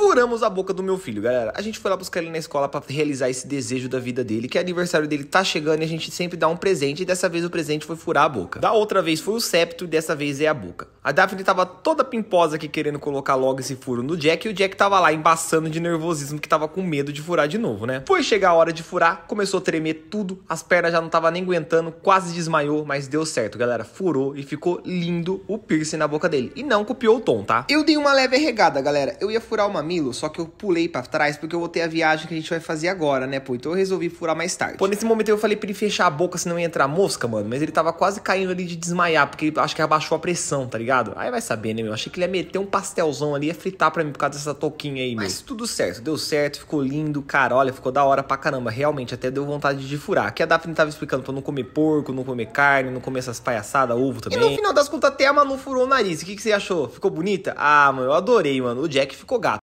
Furamos a boca do meu filho, galera. A gente foi lá buscar ele na escola para realizar esse desejo da vida dele, que é aniversário dele tá chegando e a gente sempre dá um presente, e dessa vez o presente foi furar a boca. Da outra vez foi o septo e dessa vez é a boca. A Daphne tava toda pimposa aqui querendo colocar logo esse furo no Jack e o Jack tava lá embaçando de nervosismo que tava com medo de furar de novo, né? Foi chegar a hora de furar, começou a tremer tudo, as pernas já não tava nem aguentando, quase desmaiou, mas deu certo, galera. Furou e ficou lindo o piercing na boca dele. E não copiou o tom, tá? Eu dei uma leve regada, galera. Eu ia furar o mamilo, só que eu pulei para trás porque eu vou ter a viagem que a gente vai fazer agora, né, pô? Então eu resolvi furar mais tarde. Pô, nesse momento eu falei pra ele fechar a boca, senão ia entrar mosca, mano, mas ele tava quase caindo ali de desmaiar, porque acho que abaixou a pressão, tá ligado? ligado? Aí vai saber, né, meu? Achei que ele ia meter um pastelzão ali, ia fritar pra mim por causa dessa touquinha aí, meu. Mas tudo certo, deu certo, ficou lindo, cara, olha, ficou da hora pra caramba. Realmente, até deu vontade de furar. Que a Daphne tava explicando pra não comer porco, não comer carne, não comer essas palhaçadas, ovo também. E no final das contas, até a Manu furou o nariz. O que, que você achou? Ficou bonita? Ah, mano, eu adorei, mano. O Jack ficou gato.